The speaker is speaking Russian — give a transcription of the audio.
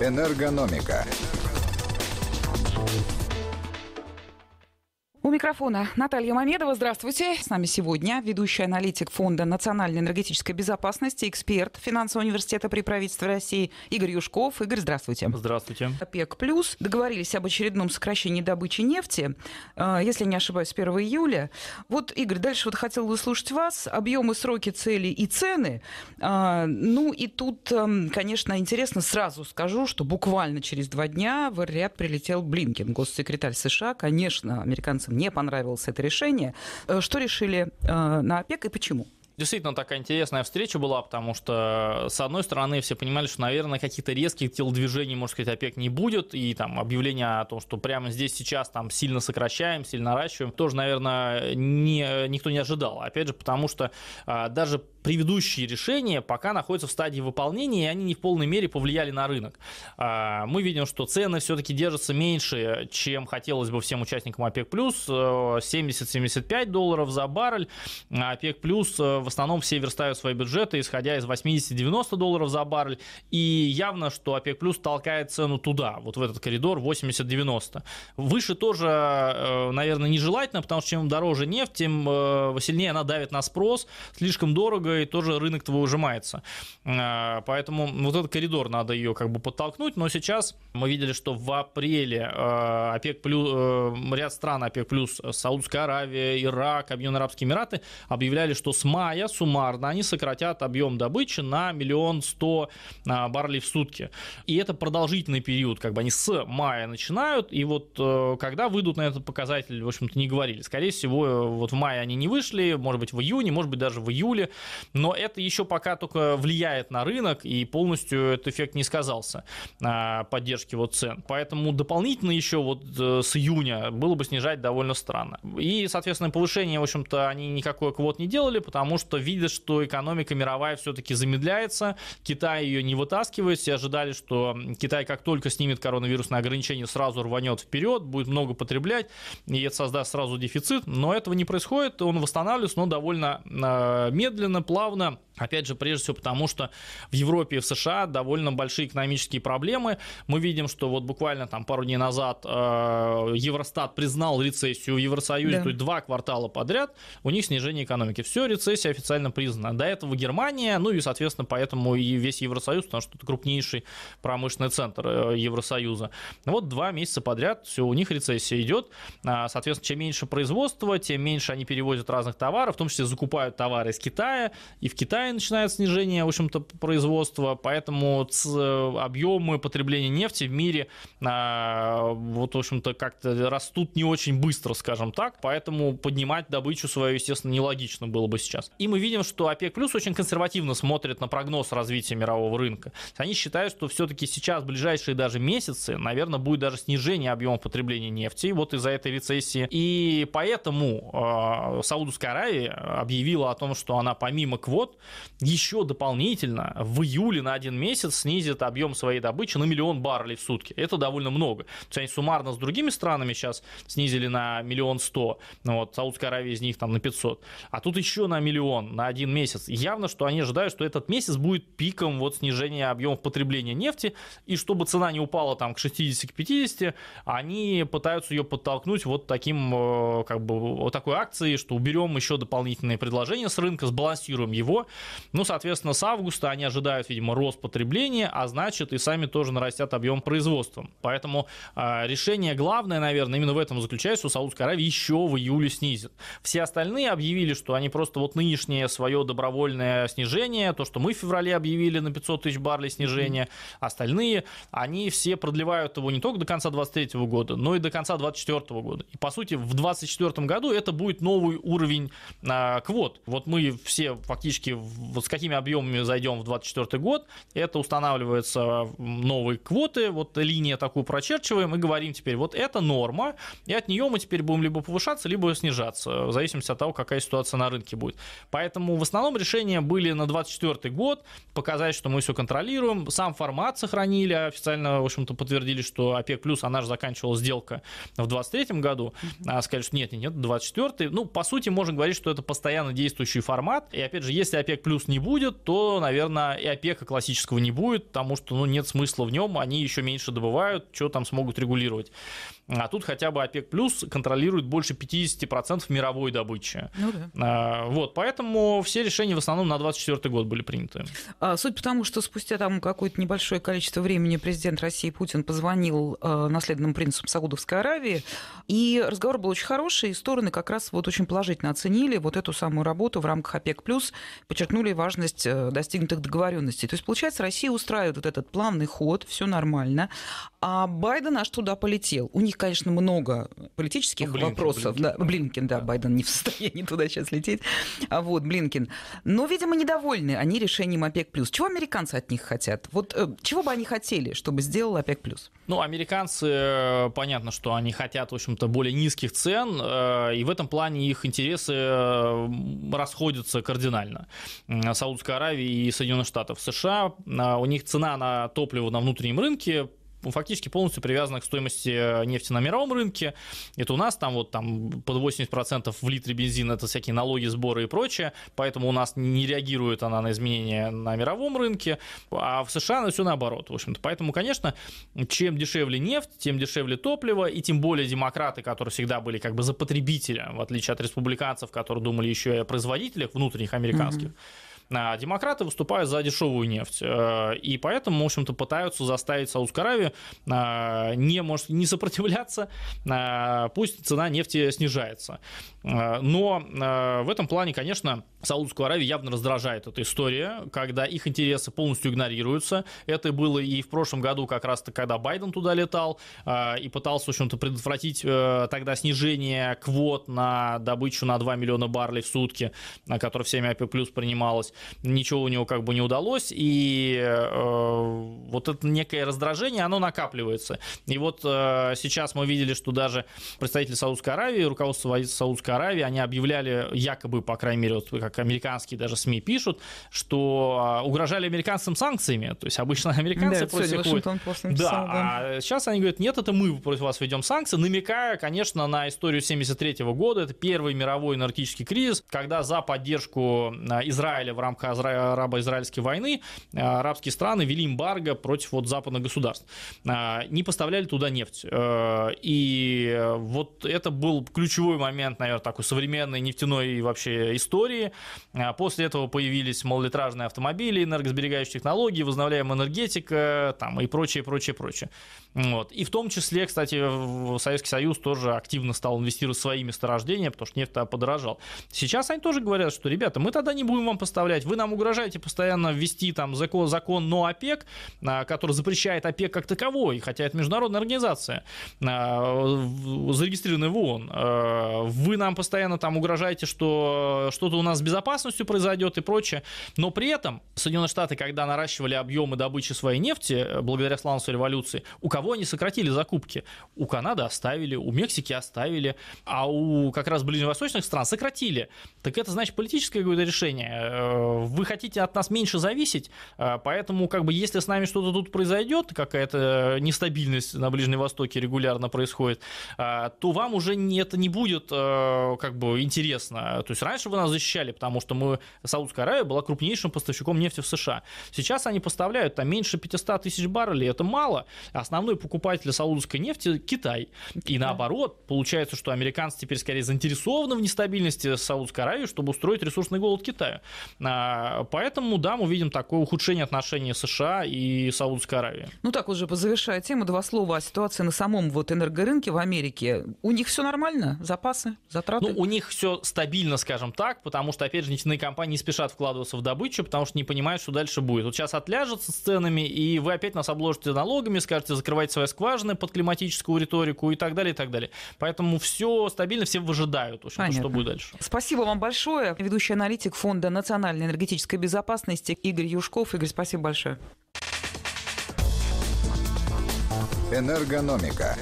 Энергономика. У микрофона Наталья Мамедова. Здравствуйте. С нами сегодня ведущий аналитик Фонда национальной энергетической безопасности, эксперт финансового университета при правительстве России Игорь Юшков. Игорь, здравствуйте. Здравствуйте. ОПЕК плюс договорились об очередном сокращении добычи нефти, а, если не ошибаюсь, 1 июля. Вот, Игорь, дальше вот хотел бы услышать вас. Объемы, сроки, цели и цены. А, ну и тут, конечно, интересно, сразу скажу, что буквально через два дня в РИАД прилетел Блинкин, госсекретарь США. Конечно, американцам не понравилось это решение. Э, что решили э, на ОПЕК и почему? действительно такая интересная встреча была, потому что, э, с одной стороны, все понимали, что, наверное, каких-то резких телодвижений, можно сказать, ОПЕК не будет, и там объявление о том, что прямо здесь сейчас там сильно сокращаем, сильно наращиваем, тоже, наверное, не, никто не ожидал. Опять же, потому что а, даже предыдущие решения пока находятся в стадии выполнения, и они не в полной мере повлияли на рынок. А, мы видим, что цены все-таки держатся меньше, чем хотелось бы всем участникам ОПЕК+, 70-75 э, долларов за баррель. А ОПЕК+, э, в основном все верстают свои бюджеты, исходя из 80-90 долларов за баррель, и явно, что ОПЕК+, э, толкает цену туда, вот в этот коридор 80-90. Выше тоже, наверное, нежелательно, потому что чем дороже нефть, тем сильнее она давит на спрос, слишком дорого и тоже рынок твой ужимается. А, поэтому вот этот коридор надо ее как бы подтолкнуть, но сейчас мы видели, что в апреле а, ОПЕК плюс, э, ряд стран ОПЕК плюс, э, Саудская Аравия, Ирак, Объединенные Арабские Эмираты объявляли, что с мая суммарно они сократят объем добычи на миллион сто а, баррелей в сутки. И это продолжительный период, как бы они с мая начинают, и вот э, когда выйдут на этот показатель, в общем-то, не говорили. Скорее всего, вот в мае они не вышли, может быть, в июне, может быть, даже в июле. Но это еще пока только влияет на рынок, и полностью этот эффект не сказался а, поддержки вот цен. Поэтому дополнительно еще вот э, с июня было бы снижать довольно странно. И, соответственно, повышение, в общем-то, они никакой квот не делали, потому что видят, что экономика мировая все-таки замедляется, Китай ее не вытаскивает, все ожидали, что Китай как только снимет коронавирусное ограничение, сразу рванет вперед, будет много потреблять, и это создаст сразу дефицит, но этого не происходит, он восстанавливается, но довольно а, медленно, плавно Опять же, прежде всего потому, что в Европе и в США довольно большие экономические проблемы. Мы видим, что вот буквально там пару дней назад э, Евростат признал рецессию в Евросоюзе, да. то есть два квартала подряд у них снижение экономики. Все, рецессия официально признана. До этого Германия, ну и, соответственно, поэтому и весь Евросоюз, потому что это крупнейший промышленный центр э, Евросоюза. Ну вот два месяца подряд все, у них рецессия идет. А, соответственно, чем меньше производства, тем меньше они перевозят разных товаров, в том числе закупают товары из Китая, и в Китае Китае начинает снижение, в общем-то, производства, поэтому объемы потребления нефти в мире, а, вот, в общем-то, как-то растут не очень быстро, скажем так, поэтому поднимать добычу свою, естественно, нелогично было бы сейчас. И мы видим, что ОПЕК плюс очень консервативно смотрит на прогноз развития мирового рынка. Они считают, что все-таки сейчас, в ближайшие даже месяцы, наверное, будет даже снижение объемов потребления нефти, вот из-за этой рецессии. И поэтому э, Саудовская Аравия объявила о том, что она помимо квот еще дополнительно в июле на один месяц снизит объем своей добычи на миллион баррелей в сутки. Это довольно много. То есть они суммарно с другими странами сейчас снизили на миллион сто. Ну вот, Саудская Аравия из них там на 500. А тут еще на миллион, на один месяц. явно, что они ожидают, что этот месяц будет пиком вот снижения объемов потребления нефти. И чтобы цена не упала там к 60-50, они пытаются ее подтолкнуть вот таким, э, как бы, вот такой акцией, что уберем еще дополнительные предложения с рынка, сбалансируем его, ну, соответственно, с августа они ожидают, видимо, рост потребления, а значит и сами тоже нарастят объем производства. Поэтому э, решение главное, наверное, именно в этом заключается, что Саудская Аравия еще в июле снизит. Все остальные объявили, что они просто вот нынешнее свое добровольное снижение, то, что мы в феврале объявили на 500 тысяч барлей снижение, mm-hmm. остальные, они все продлевают его не только до конца 2023 года, но и до конца 2024 года. И, по сути, в 2024 году это будет новый уровень э, квот. Вот мы все фактически в вот с какими объемами зайдем в 2024 год, это устанавливаются новые квоты, вот линия такую прочерчиваем и говорим теперь, вот это норма, и от нее мы теперь будем либо повышаться, либо снижаться, в зависимости от того, какая ситуация на рынке будет. Поэтому в основном решения были на 2024 год, показать, что мы все контролируем, сам формат сохранили, а официально, в общем-то, подтвердили, что ОПЕК+, плюс, она же заканчивала сделка в 2023 году, а сказали, что нет, нет, нет, 24 ну, по сути, можно говорить, что это постоянно действующий формат, и, опять же, если ОПЕК ОПЕК плюс не будет, то, наверное, и ОПЕКа классического не будет, потому что ну, нет смысла в нем, они еще меньше добывают, что там смогут регулировать. А тут хотя бы ОПЕК плюс контролирует больше 50% мировой добычи. Ну, да. А, вот, поэтому все решения в основном на 2024 год были приняты. А, суть потому, что спустя там какое-то небольшое количество времени президент России Путин позвонил э, а, наследным принцам Саудовской Аравии, и разговор был очень хороший, и стороны как раз вот очень положительно оценили вот эту самую работу в рамках ОПЕК+, плюс подчеркнули важность э, достигнутых договоренностей. То есть, получается, Россия устраивает вот этот плавный ход, все нормально, а Байден аж туда полетел. У них конечно, много политических ну, вопросов. Блинкен, да, Блинкен, да, да, Байден не в состоянии туда сейчас лететь. А вот, Блинкен. Но, видимо, недовольны они решением ОПЕК+. Чего американцы от них хотят? Вот э, чего бы они хотели, чтобы сделал ОПЕК+. Ну, американцы, э, понятно, что они хотят, в общем-то, более низких цен, э, и в этом плане их интересы расходятся кардинально. Саудовская Аравия и Соединенные Штаты США, у них цена на топливо на внутреннем рынке фактически полностью привязана к стоимости э, нефти на мировом рынке. Это у нас там вот там под 80% в литре бензина это всякие налоги, сборы и прочее, поэтому у нас не реагирует она на изменения на мировом рынке, а в США на все наоборот, в общем-то. Поэтому, конечно, чем дешевле нефть, тем дешевле топливо, и тем более демократы, которые всегда были как бы за потребителя, в отличие от республиканцев, которые думали еще и о производителях внутренних американских, mm-hmm а демократы выступают за дешевую нефть. Э, и поэтому, в общем-то, пытаются заставить Саудскую Аравию э, не, может, не сопротивляться, э, пусть цена нефти снижается. Э, но э, в этом плане, конечно, Саудовскую Аравию явно раздражает эта история, когда их интересы полностью игнорируются. Это было и в прошлом году, как раз-то, когда Байден туда летал э, и пытался, в общем-то, предотвратить тогда снижение квот на добычу на 2 миллиона баррелей в сутки, на которое всеми АП плюс принималось. Ничего у него как бы не удалось, и вот это некое раздражение, оно накапливается. И вот сейчас мы видели, что даже представители Саудовской Аравии, руководство Саудовской Аравии, они объявляли якобы, по крайней мере, вот как американские даже СМИ пишут, что а, угрожали американцам санкциями. То есть обычно американцы да, против сегодня да, да, а сейчас они говорят, нет, это мы против вас ведем санкции, намекая, конечно, на историю 73 -го года. Это первый мировой энергетический кризис, когда за поддержку а, Израиля в рамках арабо-израильской войны а, арабские страны вели эмбарго против вот западных государств. Не поставляли туда нефть. Э, и вот это был ключевой момент, наверное, скажем так, у современной нефтяной вообще истории. А после этого появились малолитражные автомобили, энергосберегающие технологии, возобновляемая энергетика там, и прочее, прочее, прочее. Вот. И в том числе, кстати, Советский Союз тоже активно стал инвестировать в свои месторождения, потому что нефть подорожал. Сейчас они тоже говорят, что, ребята, мы тогда не будем вам поставлять, вы нам угрожаете постоянно ввести там закон, закон но ОПЕК, а, который запрещает ОПЕК как таковой, хотя это международная организация, а, зарегистрированная в ООН. Вы нам нам постоянно там угрожаете, что что-то у нас с безопасностью произойдет и прочее. Но при этом Соединенные Штаты, когда наращивали объемы добычи своей нефти э, благодаря сланцевой революции, у кого они сократили закупки? У Канады оставили, у Мексики оставили, а у как раз ближневосточных стран сократили. Так это значит политическое какое-то решение. Э, вы хотите от нас меньше зависеть, э, поэтому как бы если с нами что-то тут произойдет, какая-то нестабильность на Ближнем Востоке регулярно происходит, то вам уже это не будет Э, как бы интересно. То есть раньше вы нас защищали, потому что мы, Саудская Аравия была крупнейшим поставщиком нефти в США. Сейчас они поставляют там меньше 500 тысяч баррелей, это мало. Основной покупатель саудовской нефти – Китай. И наоборот, получается, что американцы теперь скорее заинтересованы в нестабильности Саудской Аравии, чтобы устроить ресурсный голод Китаю. А, поэтому, да, мы видим такое ухудшение отношений США и Саудской Аравии. Ну так уже, завершая тему, два слова о ситуации на самом вот энергорынке в Америке. У них все нормально? Запасы? Запасы? затраты. Ну, у них все стабильно, скажем так, потому что, опять же, нефтяные компании не спешат вкладываться в добычу, потому что не понимают, что дальше будет. Вот сейчас отляжется с ценами, и вы опять нас обложите налогами, скажете, закрывайте свои скважины под климатическую риторику и так далее, и так далее. Поэтому все стабильно, все выжидают, в общем, Понятно. что будет дальше. Спасибо вам большое. Ведущий аналитик Фонда национальной энергетической безопасности Игорь Юшков. Игорь, спасибо большое. Энергономика.